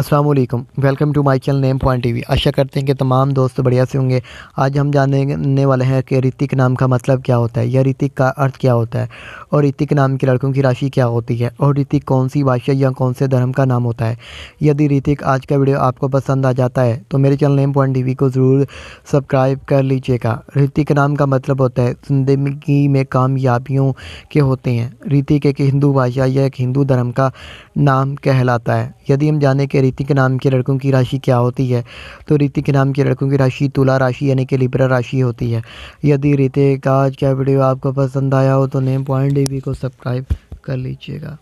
अस्सलाम वालेकुम welcome to my channel name point TV आशा करते हैं कि तमाम दोस्त बढ़िया से होंगे आज हम जानने वाले हैं कि ऋतिक नाम का मतलब क्या होता है या ऋतिक का अर्थ क्या होता है और ऋतिक नाम की लड़कों की राशि क्या होती है और ऋतिक कौन सी भाषा या कौन से धर्म का नाम होता है यदि ऋतिक आज का वीडियो आपको पसंद आ जाता है तो मेरे चैनल नेम पॉइंट टी को ज़रूर सब्सक्राइब कर लीजिएगा ऋतिक नाम का मतलब होता है ज़िंदगी में कामयाबियों के होते हैं ऋतिक एक हिंदू भाषा या एक हिंदू धर्म का नाम कहलाता है यदि हम जाने के ऋतिक नाम के लड़कों की राशि क्या होती है तो ऋतिक नाम के लड़कों की राशि तुला राशि यानी कि लिब्रा राशि होती है यदि का आज का वीडियो आपको पसंद आया हो तो नेम पॉइंट टीवी को सब्सक्राइब कर लीजिएगा